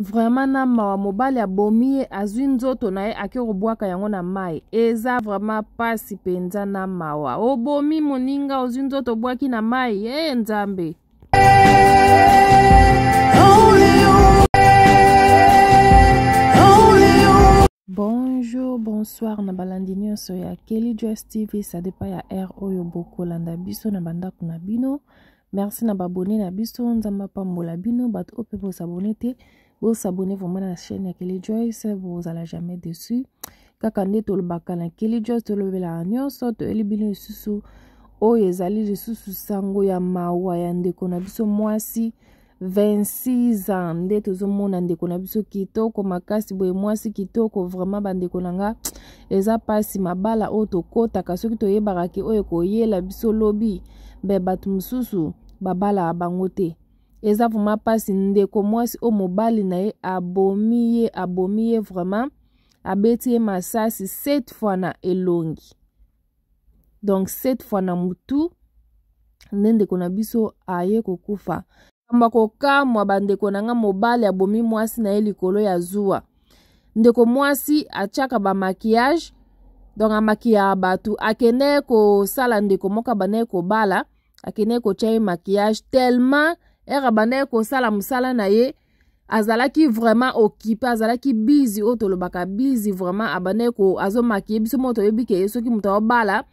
vraimen na mawa mobali abomi ye azwi nzoto na ye ake kobwaka yango na mai eza vraimen mpasi mpenza na mawa obomi moninga ozwi nzoto obwaki na mai e hey, nzambe bonjour bonsoir na balandi nyonso ya kelly joyce tv sadepa ya r oyo bokolanda biso na bandako na bino merci na babone na biso nzambe apambola bino bato oyo mpe bosabone te bosabone vraiment na chaîne ya kelly joyce bozala jamais déçu kaka nde tolobaka na kelly joyce tolobelaka nyonso toyeli bino lisusu oyo ezali lisusu sango ya mawa ya ndeko na biso mwasi 26 ans nde tozomona ndeko na biso kitoko makasi boye mwasi kitoko vraiment bandeko na nga eza mpasi mabala oyo tokɔtaka soki toyebaka ke oyo koyela biso lobi mbe bato mosusu babala bango te eza vraimen mpasi ndeko mwasi oyo mobali na ye abomi ye abomi ye vraimen abeti ye masasi 7 fois na elongi donk 7 fois na motu nde ndeko na biso aye kokufa kamba kokamwa bandeko na nga mobali abomi mwasi na ye likolo ya zuwa ndeko mwasi atiaka bamakiyage donk amakiya ya bato akende kosala ndeko moko abanda ye kobala akende kotia ye makiyage tellement ere abandaki kosala mosala na ye azalaki vraiment okipe azalaki bizi oyo tolobaka bizi vraiment abandaki azomaki ye biso moko toyebi ke ye soki moto aobala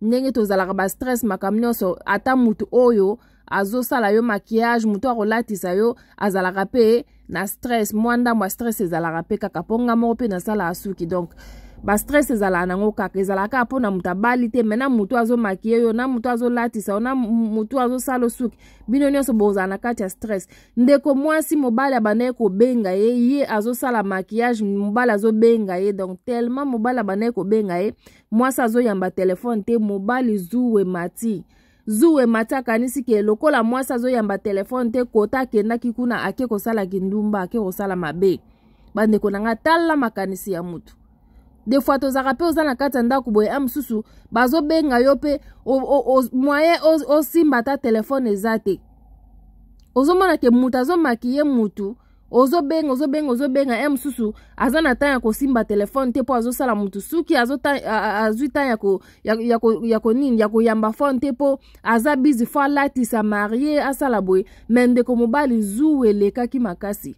ndenge tozalaka bastress makambo nyonso ata motu oyo azosala yo makiyage motu akolatisa yo azalaka mpe na stress mwa ndambo ya stress ezalaka mpe kaka mpo nga moko mpe nasala asuki donc bastress ezalaka nango kaka ezalaka kaka mpona moto abali te me na motu azomakie yo na motu azolatisa yo na motu azosala osuki bino nyonso bozala na kati ya stress ndeko mwasi mobali abandaki kobenga ye ye azosala makiyage mobali azobenga ye donc tellement mobali abandaki kobenga ye mwasi azoyamba telefone te mobali zuwe mati zuwe mati akanisi ke lokola mwasi azoyamba telefone te kota akendaki kuna ake kosalaki ndumba ake kosala mabe bandeko na nga tala makanisi ya motu des fois tozalaka mpe oza na kati ya ndako boye a mosusu bazobenga yo mpe moyen osimba ata telefone eza te ozomona ke moto azomaki ye motu ozobenga ozobenga ozobenga ye mosusu aza na ntan ya kosimba telefone te mpo azosala motu suki azwi ntan ya konini ya koyamba fone te mpo aza bizi fo alatisa marie asala boye me ndeko mobali zuwa elekaki makasi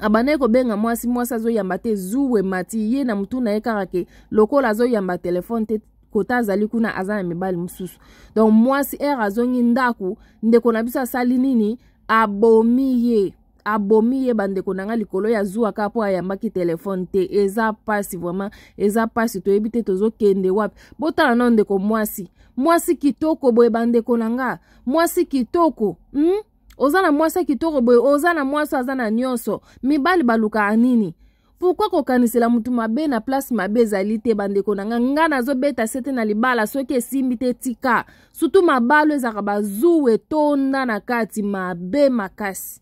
abandaki kobenga mwasi mwasi azoyamba te zuwe mati ye na motu na ye kaka ke lokola azoyamba telefone te kota azali kuna aza na mibali mosusu donc mwasi ere azongi ndako ndeko na biso asali nini abomi ye abomi ye bandeko na nga likolo ya zuwa kaka mpo ayambaki telefone te eza mpasi vraiment eza mpasi toyebi te tozokende wapi botala nao ndeko mwasi mwasi kitoko boye bandeko na nga mwasi kitoko mm? oza na mwasi kitoko boye oza na mwasi aza na nyonso mibali balukaka nini pourkui kokanisela motu mabe na place mabe ezali te bandeko na nga nga nazobeta se te na libala soki esimbi te tika sutu mabalo ezalaka bazuwu etonda na kati mabe makasi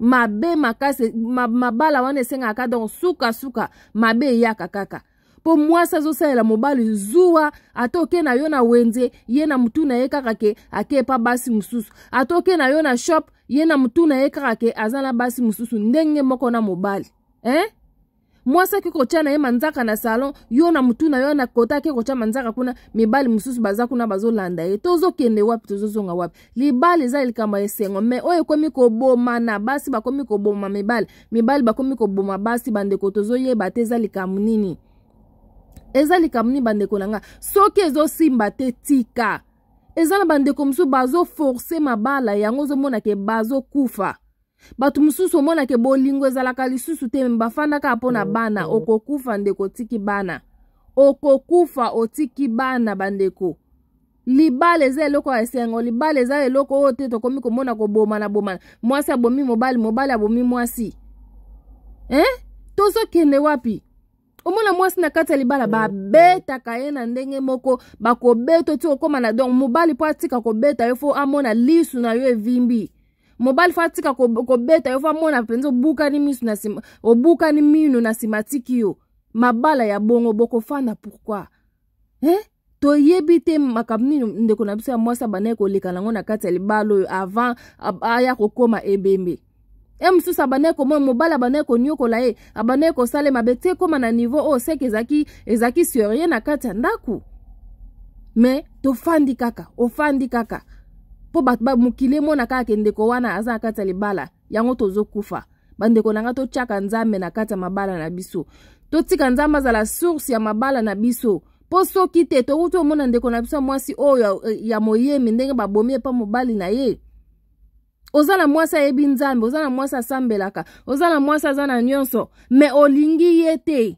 mabe makasi mabala wana esengaka donc sukasuka mabe eyaka kaka mpo mwasi azosalela mobali zuwa ata oke na yo na wenze ye na mutu na ye kaka ke ake epa basi mosusu ata oke na yo na shop ye na mutu na ye kaka ke aza na basi mosusu ndenge moko na mobali eh? mwasi ake kotya na ye manzaka na salon yo na mutu na yo na kota ake manzaka kuna mibali mosusu baza kuna bazolanda ye tozokende wapi tozozonga wapi libali eza likambo ya esengo me oyo ekomi kobomana basi bakomi koboma mibali mibali bakomi koboma basi bandeko tozoyeba te eza likambo nini eza likambo nini bandeko na nga soki ezosimba te tika eza na bandeko mosusu bazoforce mabala yango ozomonaka bazokufa bato mosusu omonaka bolingo ezalaka lisusu te bafandaka mpona bana mm. okokufa ndeko otiki bana okokufa otiki bana bandeko libala eza eloko ya esengo libala eza eloko oyo te tokomi komona kobomana bomana mwasi abomi mobali mobali abomi mwasi eh tozokende wapi omona mwasi na kati ya libala mm. babetaka ye na ndenge moko bakobeta ti okóma na donc mobali mpo atika kobeta ye fo amona lisu na yo evimbi mobali fo atika kobeta yo fo amona mpenza obukani misu na nsima obukani mino na nsima atiki yo mabala ya bongo bokofanda pourkui eh? toyebi te makambo nini ndeko na biso ya mwasi abandaki koleka nango na kati ya libala oyo avant aya kokóma ebembe Eh, ye mosusu abandaki komona mobali abandaki koniokola ye abandaki kosalema be te ekóma na niveau oyo seke ezaki ezalaki surie na kati ya ndako me tofandi kaka ofandi kaka mpo bamokili emona kaka ke wana aza na kati ya libala yango tozokufa bandeko na ngai totyaka nzambe na kati ya mabala na biso totika nzambe azala source ya mabala na biso mpo soki te tokuti omona ndeko na biso ya mwasi oyo ya, moyemi ndenge babomi epa mobali na ye oza na mwasi ayebi nzambe oza na mwasi asambelaka oza na mwasi aza na nyonso me olingi ye te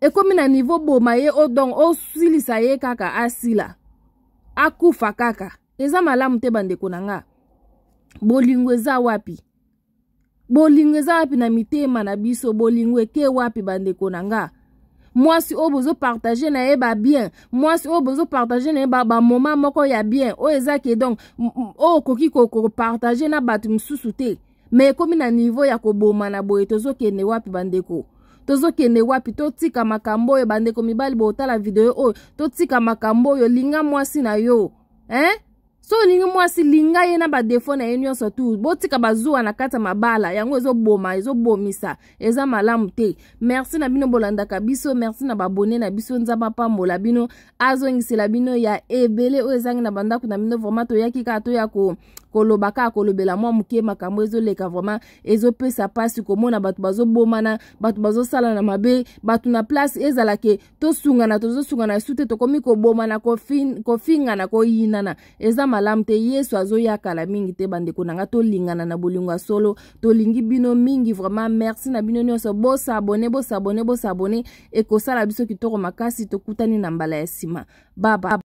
ekómi na nivo boma ye odon osilisa ye kaka asila akufa kaka eza malamu te bandeko na nga bolingo eza wapi bolingo eza wapi na mitema na biso bolingo eke wapi bandeko na nga si o bozo partage na bien moi si o bozo partage na ba moko ya bien o eza ke donc koki oh, koko partager na bat m'susute mais comme na niveau ya koboma na boye ne wapi bandeko ne wapi tozika makambo e bandeko mibali la video oyo oh, ka makambo yo linga si na yo hein so olingi mwasi linga ye na badefo na ye nyonso tu botika bazuwa na kati ya mabala yango ezoboma ezobomisa eza malamu te merci na bino bolandaka biso merci na babone na biso nzambe apambola bino azongisela bino ya ebele oyo ezangi na bandako na bino vraimen toyaki kaka toya ko koloba kaka kolobela mwa moke makambo ezoleka vraiment ezopesa mpasi komona bato bazobomana bato bazosala na mabe bato na place ezalake tosungana tozosungana esu te tokomi kobomana kofingana koyinana eza malamu te yesu azoya kala mingi te bandeko na nga tolingana na bolingo ya solo tolingi bino mingi vraiment merci na bino nyonso bosabone bosabone bosabone ekosala biso kitoko makasi tokutani na mbala ya nsima baba